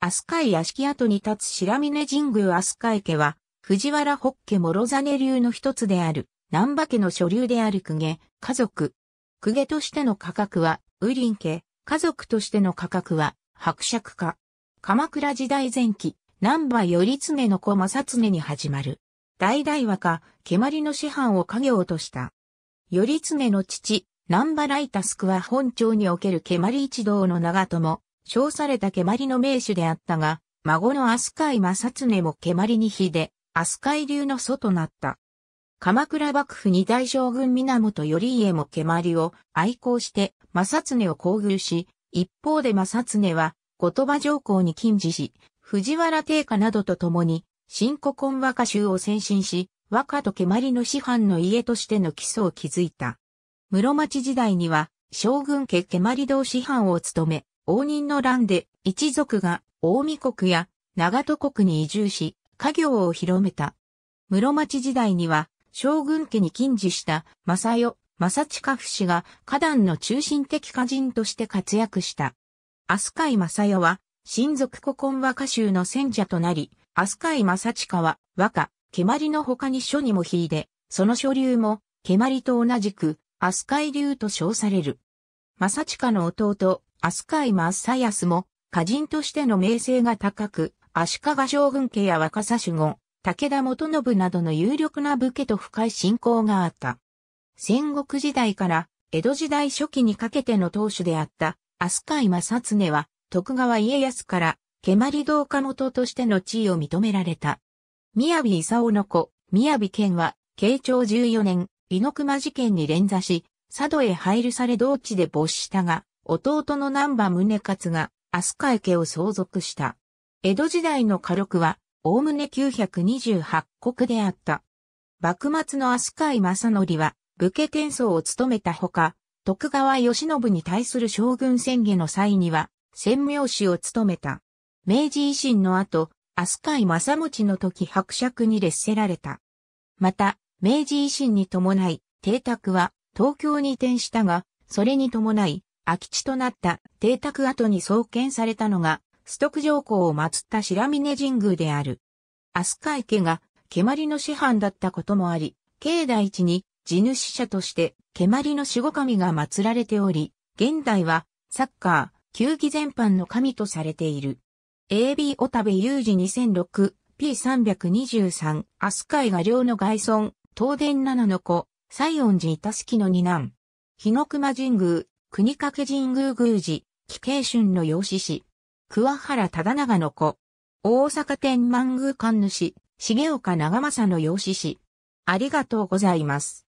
飛鳥イ屋敷跡に立つ白峰神宮飛鳥イ家は、藤原北家諸真流の一つである、南馬家の所流である公家、家族。公家としての価格は、ウリン家、家族としての価格は、伯爵家。鎌倉時代前期、南馬頼常の子正常に始まる。大々和歌、蹴鞠の師範を家業とした。頼常の父、南馬ライタスクは本町における蹴鞠一同の長友、称された蹴鞠の名手であったが、孫の飛鳥井正恒も蹴鞠に秀で、飛鳥井流の祖となった。鎌倉幕府二大将軍源頼家も蹴鞠を愛好して正恒を厚遇し、一方で正恒は後鳥羽上皇に禁止し、藤原定家などと共に、新古今和歌集を先進し、和歌と蹴鞠の師範の家としての基礎を築いた。室町時代には、将軍家蹴鞠同師範を務め、応仁の乱で一族が大見国や長戸国に移住し、家業を広めた。室町時代には将軍家に近似した正代、正近夫氏が花壇の中心的歌人として活躍した。飛鳥井正代は、親族古今和歌集の選者となり、飛鳥井正近は和歌、蹴鞠の他に書にも秀で、その書流も、蹴鞠と同じく、飛鳥井流と称される。正近の弟、飛鳥サ正康も、歌人としての名声が高く、足利将軍家や若狭守護、武田元信などの有力な武家と深い信仰があった。戦国時代から江戸時代初期にかけての当主であった飛鳥サ正恒は徳川家康から蹴鞠道家元としての地位を認められた。宮城勲の子、宮城県は慶長14年、猪熊事件に連座し、佐渡へ入るされ同地で没したが、弟の南波宗勝が飛鳥家を相続した。江戸時代の火力は、おおむね928国であった。幕末の飛鳥井正則は、武家天送を務めたほか、徳川義信に対する将軍宣言の際には、専用士を務めた。明治維新の後、飛鳥井正持の時伯爵に劣せられた。また、明治維新に伴い、邸宅は東京に移転したが、それに伴い、空き地となった邸宅跡に創建されたのが、須徳上皇を祀った白峰神宮である。飛鳥池が、蹴鞠の師範だったこともあり、境内地に地主者として蹴鞠の守護神が祀られており、現代はサッカー、球技全般の神とされている。AB 小田部有事 2006P323 飛鳥井が領の外村、東電七の子、西園寺板敷の二男。日の熊神宮、国掛神宮宮寺、紀慶春の養子氏、桑原忠長の子、大阪天満宮館主、重岡長政の養子氏。ありがとうございます。